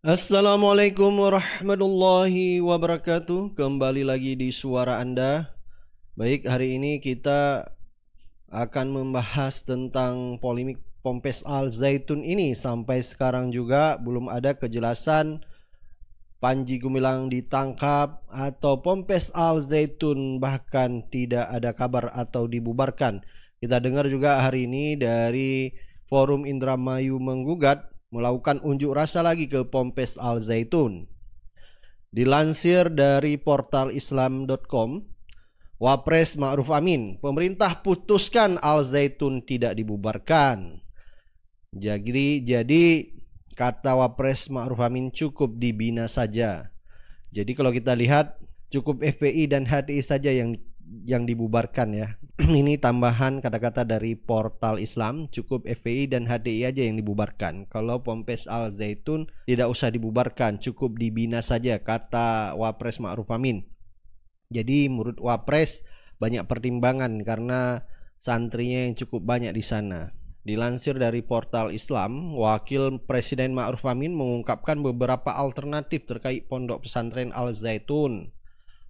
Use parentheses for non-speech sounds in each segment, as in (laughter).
Assalamualaikum warahmatullahi wabarakatuh. Kembali lagi di suara Anda. Baik, hari ini kita akan membahas tentang polemik Pompes Al Zaitun ini sampai sekarang juga belum ada kejelasan Panji Gumilang ditangkap atau Pompes Al Zaitun bahkan tidak ada kabar atau dibubarkan. Kita dengar juga hari ini dari Forum Indramayu menggugat melakukan unjuk rasa lagi ke Pompes Al Zaitun. Dilansir dari portal islam.com, Wapres Ma'ruf Amin, pemerintah putuskan Al Zaitun tidak dibubarkan. Jadi jadi kata Wapres Ma'ruf Amin cukup dibina saja. Jadi kalau kita lihat cukup FPI dan HTI saja yang yang dibubarkan ya. (clears throat) Ini tambahan kata-kata dari portal Islam, cukup FPI dan HDI aja yang dibubarkan. Kalau Pompes Al Zaitun tidak usah dibubarkan, cukup dibina saja kata Wapres Ma'ruf Amin. Jadi menurut Wapres banyak pertimbangan karena santrinya yang cukup banyak di sana. Dilansir dari portal Islam, Wakil Presiden Ma'ruf Amin mengungkapkan beberapa alternatif terkait pondok pesantren Al Zaitun.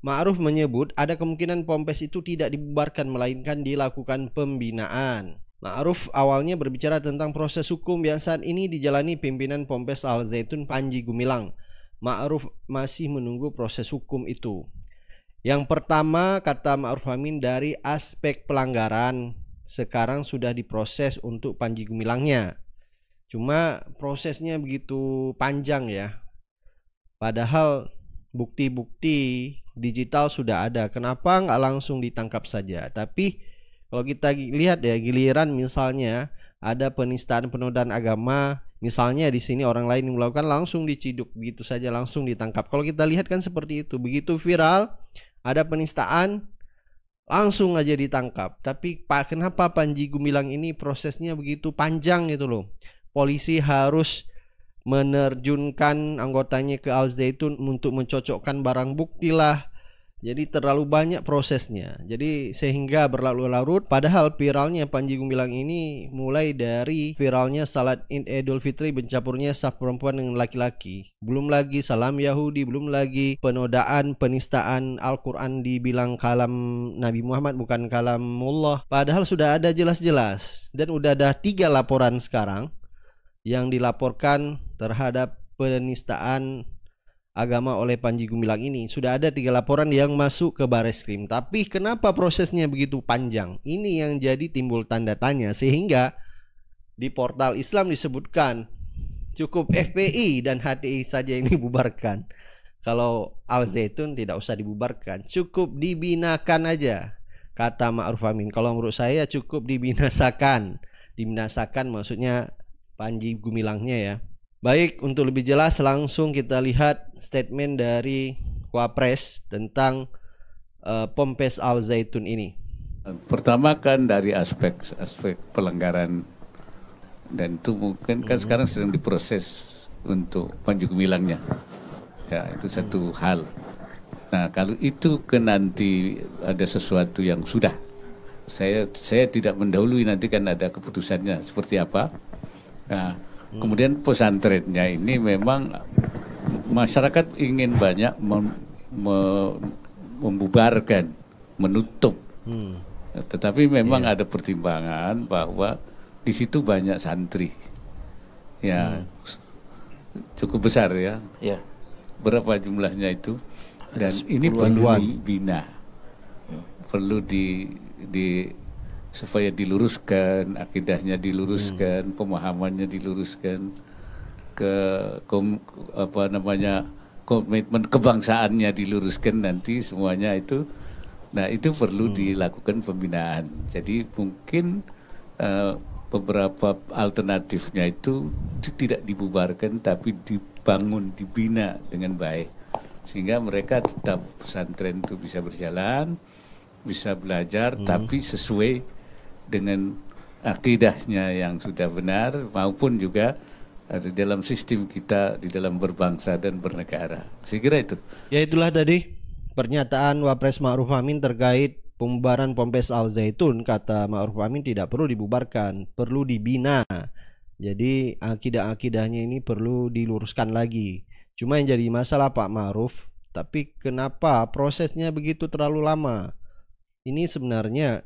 Ma'ruf menyebut ada kemungkinan Pompes itu tidak dibubarkan melainkan dilakukan pembinaan. Ma'ruf awalnya berbicara tentang proses hukum yang saat ini dijalani pimpinan Pompes Al Zaitun Panji Gumilang. Ma'ruf masih menunggu proses hukum itu. Yang pertama kata Ma'ruf Amin dari aspek pelanggaran sekarang sudah diproses untuk Panji Gumilangnya. Cuma prosesnya begitu panjang ya. Padahal bukti-bukti digital sudah ada. Kenapa nggak langsung ditangkap saja? Tapi kalau kita lihat ya giliran misalnya ada penistaan penodaan agama, misalnya di sini orang lain yang melakukan langsung diciduk begitu saja langsung ditangkap. Kalau kita lihat kan seperti itu, begitu viral ada penistaan langsung aja ditangkap. Tapi Pak kenapa Panji Gumilang ini prosesnya begitu panjang gitu loh. Polisi harus menerjunkan anggotanya ke Al Zaitun untuk mencocokkan barang bukti lah Jadi terlalu banyak prosesnya. Jadi sehingga berlalu larut padahal viralnya Panji Gumilang ini mulai dari viralnya salat Id Idul Fitri bercampurnya sah perempuan dengan laki-laki. Belum lagi salam Yahudi, belum lagi penodaan, penistaan Al-Qur'an dibilang kalam Nabi Muhammad bukan kalam Allah Padahal sudah ada jelas-jelas dan udah ada tiga laporan sekarang yang dilaporkan terhadap penistaan agama oleh Panji Gumilang ini sudah ada tiga laporan yang masuk ke krim Tapi kenapa prosesnya begitu panjang? Ini yang jadi timbul tanda tanya sehingga di portal Islam disebutkan cukup FPI dan HTI saja yang (laughs) dibubarkan. Kalau Al Zaitun tidak usah dibubarkan, cukup dibinakan aja kata Ma'ruf Amin. Kalau menurut saya cukup dibinasakan. Dibinasakan maksudnya Panji Gumilangnya ya Baik, untuk lebih jelas langsung kita lihat statement dari Wapres tentang uh, Pompes Al Zaitun ini. Pertama kan dari aspek-aspek pelanggaran dan itu mungkin kan hmm. sekarang sedang diproses untuk panjuk bilangnya. Ya, itu hmm. satu hal. Nah, kalau itu ke nanti ada sesuatu yang sudah saya saya tidak mendahului nanti kan ada keputusannya seperti apa. Nah, Kemudian pesantrennya ini memang masyarakat ingin banyak mem, me, membubarkan, menutup. Hmm. Tetapi memang yeah. ada pertimbangan bahwa di situ banyak santri. Ya. Hmm. Cukup besar ya. Yeah. Berapa jumlahnya itu? Dan ini perlu dibina. Hmm. Perlu di di supaya diluruskan akidahnya diluruskan hmm. pemahamannya diluruskan ke kom, apa namanya komitmen kebangsaannya diluruskan nanti semuanya itu nah itu perlu hmm. dilakukan pembinaan jadi mungkin uh, beberapa alternatifnya itu tidak dibubarkan tapi dibangun dibina dengan baik sehingga mereka tetap pesantren itu bisa berjalan bisa belajar hmm. tapi sesuai dengan akidahnya yang sudah benar maupun juga eh, di dalam sistem kita di dalam berbangsa dan bernegara. Saya kira itu. Ya itulah tadi pernyataan Wapres Ma'ruf Amin terkait pembubaran Pompes Al Zaitun kata Ma'ruf Amin tidak perlu dibubarkan, perlu dibina. Jadi akidah-akidahnya ini perlu diluruskan lagi. Cuma yang jadi masalah Pak Ma'ruf, tapi kenapa prosesnya begitu terlalu lama? Ini sebenarnya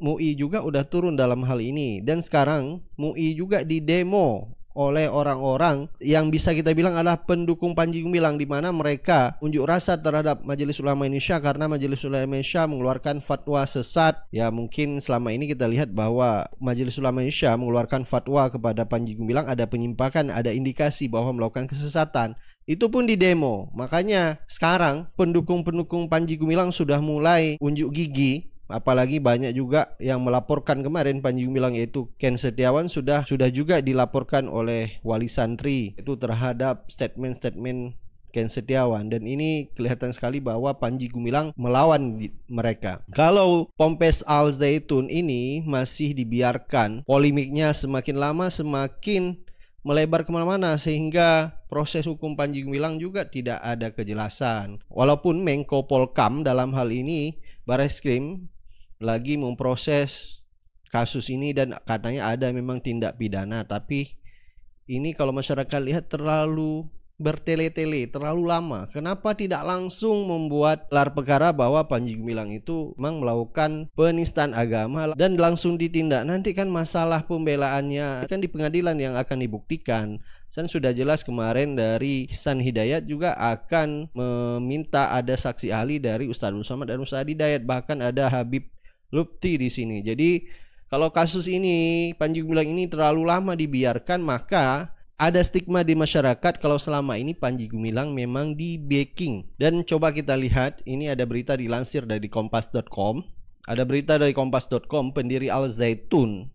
MUI juga udah turun dalam hal ini dan sekarang MUI juga didemo oleh orang-orang yang bisa kita bilang adalah pendukung Panji Gumilang di mana mereka unjuk rasa terhadap Majelis Ulama Indonesia karena Majelis Ulama Indonesia mengeluarkan fatwa sesat. Ya mungkin selama ini kita lihat bahwa Majelis Ulama Indonesia mengeluarkan fatwa kepada Panji Gumilang ada penyimpakan, ada indikasi bahwa melakukan kesesatan. Itu pun di demo. Makanya sekarang pendukung-pendukung Panji Gumilang sudah mulai unjuk gigi apalagi banyak juga yang melaporkan kemarin Panji Gumilang yaitu Ken Setiawan sudah sudah juga dilaporkan oleh wali santri itu terhadap statement-statement Ken Setiawan dan ini kelihatan sekali bahwa Panji Gumilang melawan mereka. Kalau Pompes Al Zaitun ini masih dibiarkan, polemiknya semakin lama semakin melebar kemana-mana sehingga proses hukum Panji Gumilang juga tidak ada kejelasan. Walaupun Menko Polkam dalam hal ini Bareskrim lagi memproses kasus ini dan katanya ada memang tindak pidana tapi ini kalau masyarakat lihat terlalu bertele-tele terlalu lama. Kenapa tidak langsung membuat lar perkara bahwa Panji Gumilang itu memang melakukan penistaan agama dan langsung ditindak? Nanti kan masalah pembelaannya kan di pengadilan yang akan dibuktikan. Dan sudah jelas kemarin dari San Hidayat juga akan meminta ada saksi ahli dari Ustadz Usama dan Ustadz Hidayat bahkan ada Habib Lupti di sini. Jadi kalau kasus ini Panji Gumilang ini terlalu lama dibiarkan maka ada stigma di masyarakat kalau selama ini Panji Gumilang memang di baking. Dan coba kita lihat, ini ada berita dilansir dari kompas.com. Ada berita dari kompas.com pendiri Al Zaitun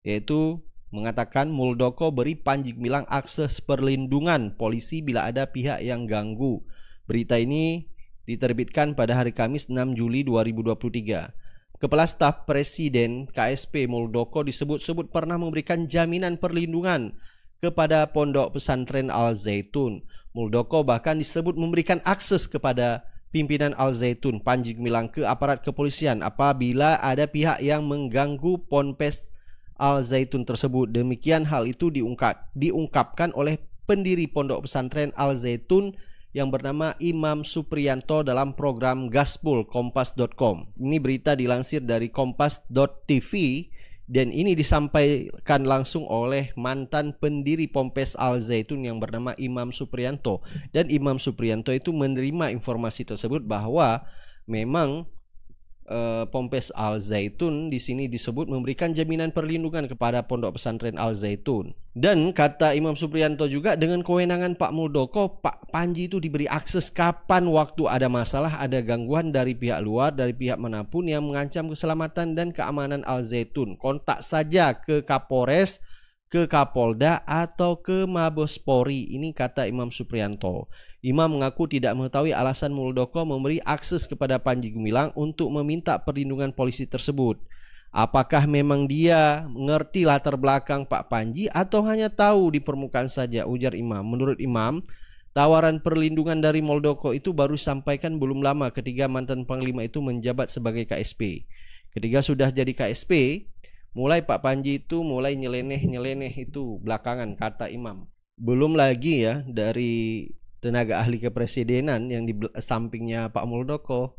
yaitu mengatakan Muldoko beri Panji Gumilang akses perlindungan polisi bila ada pihak yang ganggu. Berita ini diterbitkan pada hari Kamis 6 Juli 2023. Kepala Staf Presiden KSP Muldoko disebut-sebut pernah memberikan jaminan perlindungan kepada pondok pesantren Al Zaitun. Muldoko bahkan disebut memberikan akses kepada pimpinan Al Zaitun Panji Gumilang ke aparat kepolisian apabila ada pihak yang mengganggu ponpes Al Zaitun tersebut. Demikian hal itu diungkap diungkapkan oleh pendiri pondok pesantren Al Zaitun yang bernama Imam Suprianto dalam program Gaspol Kompas.com. Ini berita dilansir dari Kompas.tv dan ini disampaikan langsung oleh mantan pendiri Pompes Al Zaitun yang bernama Imam Suprianto dan Imam Suprianto itu menerima informasi tersebut bahwa memang Eh, Pompes Al Zaitun di sini disebut memberikan jaminan perlindungan kepada pondok pesantren Al Zaitun. Dan kata Imam Suprianto juga dengan kewenangan Pak Muldoko, Pak Panji itu diberi akses kapan waktu ada masalah, ada gangguan dari pihak luar, dari pihak manapun yang mengancam keselamatan dan keamanan Al Zaitun. Kontak saja ke Kapolres, ke Kapolda atau ke Mabes Polri. Ini kata Imam Suprianto. Imam mengaku tidak mengetahui alasan Muldoko memberi akses kepada Panji Gumilang untuk meminta perlindungan polisi tersebut. Apakah memang dia mengerti latar belakang Pak Panji atau hanya tahu di permukaan saja ujar Imam. Menurut Imam, tawaran perlindungan dari Muldoko itu baru sampaikan belum lama ketika mantan panglima itu menjabat sebagai KSP. Ketika sudah jadi KSP, mulai Pak Panji itu mulai nyeleneh-nyeleneh itu belakangan kata Imam. Belum lagi ya dari tenaga ahli kepresidenan yang di sampingnya Pak Muldoko,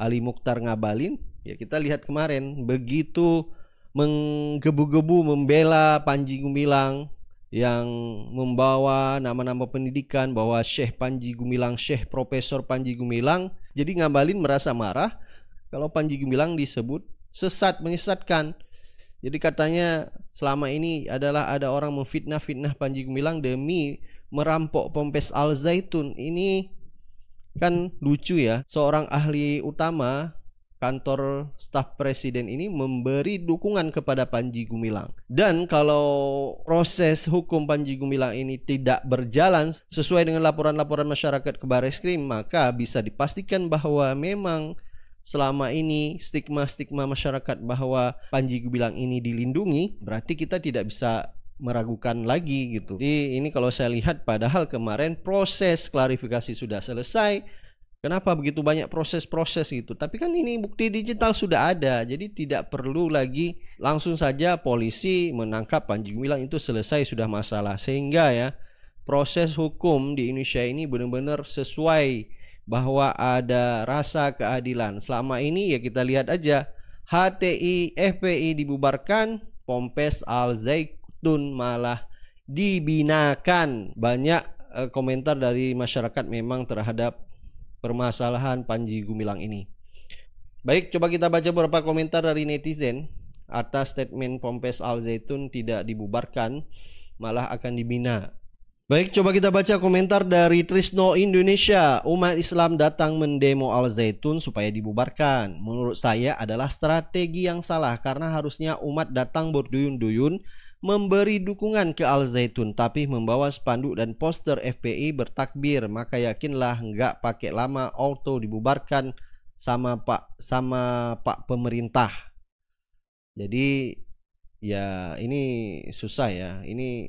Ali Mukhtar Ngabalin, ya kita lihat kemarin begitu menggebu-gebu membela Panji Gumilang yang membawa nama-nama pendidikan bahwa Syekh Panji Gumilang, Syekh Profesor Panji Gumilang. Jadi Ngabalin merasa marah kalau Panji Gumilang disebut sesat, menyesatkan. Jadi katanya selama ini adalah ada orang memfitnah-fitnah Panji Gumilang demi merampok pompes Al Zaitun ini kan lucu ya. Seorang ahli utama kantor staf presiden ini memberi dukungan kepada Panji Gumilang. Dan kalau proses hukum Panji Gumilang ini tidak berjalan sesuai dengan laporan-laporan masyarakat ke Baris Krim maka bisa dipastikan bahwa memang selama ini stigma-stigma masyarakat bahwa Panji Gumilang ini dilindungi, berarti kita tidak bisa meragukan lagi gitu. Jadi ini kalau saya lihat padahal kemarin proses klarifikasi sudah selesai. Kenapa begitu banyak proses-proses gitu? Tapi kan ini bukti digital sudah ada. Jadi tidak perlu lagi langsung saja polisi menangkap Panji Gumilang itu selesai sudah masalah. Sehingga ya proses hukum di Indonesia ini benar-benar sesuai bahwa ada rasa keadilan. Selama ini ya kita lihat aja HTI FPI dibubarkan, Pompes Al Zaitun malah dibinakan banyak uh, komentar dari masyarakat memang terhadap permasalahan Panji Gumilang ini baik coba kita baca beberapa komentar dari netizen atas statement Pompes Al Zaitun tidak dibubarkan malah akan dibina Baik, coba kita baca komentar dari Trisno Indonesia. Umat Islam datang mendemo Al Zaitun supaya dibubarkan. Menurut saya adalah strategi yang salah karena harusnya umat datang berduyun-duyun memberi dukungan ke Al-Zaitun tapi membawa spanduk dan poster FPI bertakbir maka yakinlah nggak pakai lama auto dibubarkan sama Pak sama Pak pemerintah. Jadi ya ini susah ya. Ini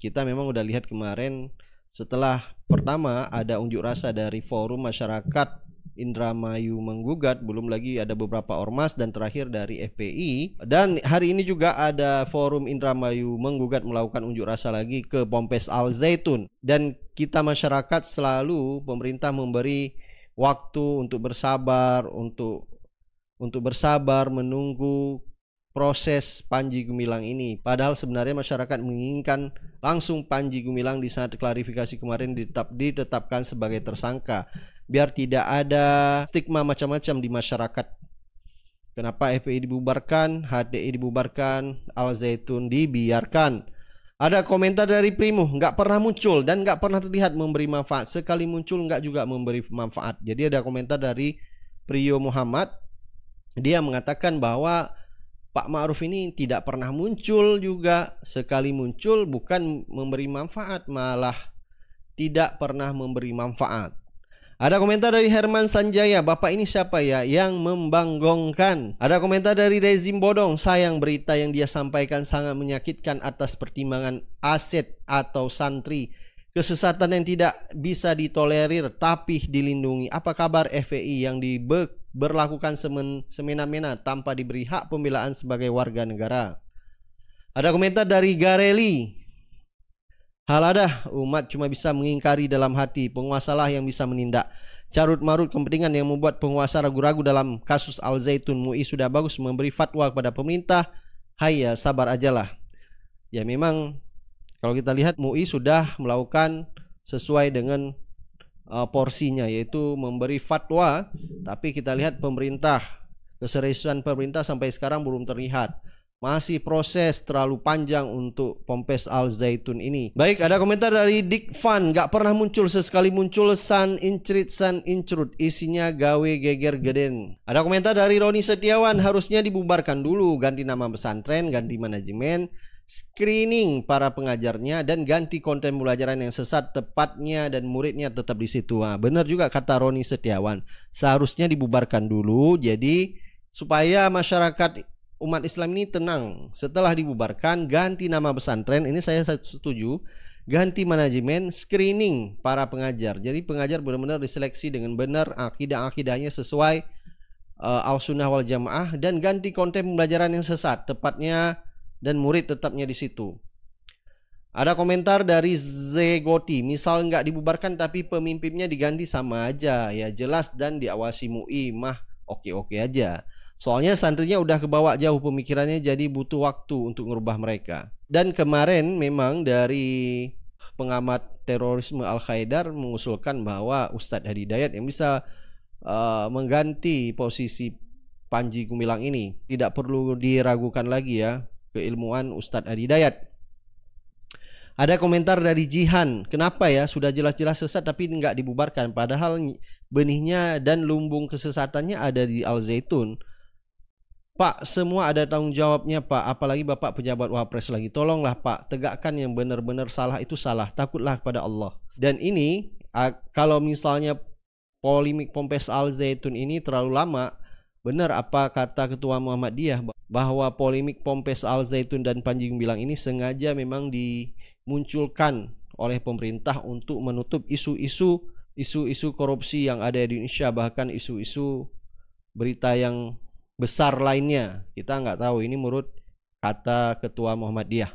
kita memang udah lihat kemarin setelah pertama ada unjuk rasa dari forum masyarakat Indramayu menggugat, belum lagi ada beberapa ormas dan terakhir dari FPI. Dan hari ini juga ada forum Indramayu menggugat melakukan unjuk rasa lagi ke Pompes Al Zaitun. Dan kita masyarakat selalu pemerintah memberi waktu untuk bersabar, untuk untuk bersabar menunggu proses Panji Gumilang ini. Padahal sebenarnya masyarakat menginginkan langsung Panji Gumilang di saat klarifikasi kemarin ditetapkan sebagai tersangka biar tidak ada stigma macam-macam di masyarakat. Kenapa FPI dibubarkan, HDI dibubarkan, Al Zaitun dibiarkan? Ada komentar dari Primo, nggak pernah muncul dan nggak pernah terlihat memberi manfaat. Sekali muncul nggak juga memberi manfaat. Jadi ada komentar dari Priyo Muhammad, dia mengatakan bahwa Pak Ma'ruf ini tidak pernah muncul juga. Sekali muncul bukan memberi manfaat, malah tidak pernah memberi manfaat. Ada komentar dari Herman Sanjaya, Bapak ini siapa ya yang membanggongkan? Ada komentar dari Rezim Bodong, sayang berita yang dia sampaikan sangat menyakitkan atas pertimbangan aset atau santri. Kesesatan yang tidak bisa ditolerir tapi dilindungi. Apa kabar FPI yang diberlakukan semen, semena-mena tanpa diberi hak pembelaan sebagai warga negara? Ada komentar dari Gareli, Hal ada umat cuma bisa mengingkari dalam hati, penguasalah yang bisa menindak. Carut marut kepentingan yang membuat penguasa ragu-ragu dalam kasus Al Zaitun MUI sudah bagus memberi fatwa kepada pemerintah. Hai ya sabar aja lah Ya memang kalau kita lihat MUI sudah melakukan sesuai dengan uh, porsinya yaitu memberi fatwa tapi kita lihat pemerintah keseriusan pemerintah sampai sekarang belum terlihat masih proses terlalu panjang untuk Pompes Al Zaitun ini. Baik, ada komentar dari Dick Van, Gak pernah muncul sesekali muncul San Incrit San Incrut. Isinya gawe geger geden. Ada komentar dari Roni Setiawan. Harusnya dibubarkan dulu. Ganti nama pesantren, ganti manajemen screening para pengajarnya dan ganti konten pelajaran yang sesat tepatnya dan muridnya tetap di situ. Nah, benar juga kata Roni Setiawan. Seharusnya dibubarkan dulu jadi supaya masyarakat umat Islam ini tenang setelah dibubarkan ganti nama pesantren ini saya setuju ganti manajemen screening para pengajar jadi pengajar benar-benar diseleksi dengan benar akidah akidahnya sesuai uh, eh, al sunnah wal jamaah dan ganti konten pembelajaran yang sesat tepatnya dan murid tetapnya di situ ada komentar dari Zegoti, misal nggak dibubarkan tapi pemimpinnya diganti sama aja ya jelas dan diawasi MUI mah oke-oke aja. Soalnya santrinya udah kebawa jauh pemikirannya jadi butuh waktu untuk ngerubah mereka. Dan kemarin memang dari pengamat terorisme al qaeda mengusulkan bahwa Ustadz hadi dayat yang bisa uh, mengganti posisi Panji Gumilang ini. Tidak perlu diragukan lagi ya keilmuan Ustadz hadi dayat Ada komentar dari Jihan, kenapa ya sudah jelas-jelas sesat tapi nggak dibubarkan padahal benihnya dan lumbung kesesatannya ada di Al Zaitun. Pak, semua ada tanggung jawabnya, Pak. Apalagi Bapak pejabat Wapres lagi. Tolonglah, Pak, tegakkan yang benar-benar salah itu salah. Takutlah kepada Allah. Dan ini kalau misalnya polemik Pompes Al Zaitun ini terlalu lama, benar apa kata Ketua Muhammadiyah bahwa polemik Pompes Al Zaitun dan Panji Gumilang ini sengaja memang dimunculkan oleh pemerintah untuk menutup isu-isu isu-isu korupsi yang ada di Indonesia bahkan isu-isu berita yang besar lainnya. Kita nggak tahu ini menurut kata Ketua Muhammadiyah.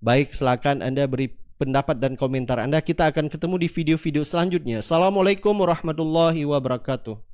Baik, silakan Anda beri pendapat dan komentar Anda. Kita akan ketemu di video-video selanjutnya. Assalamualaikum warahmatullahi wabarakatuh.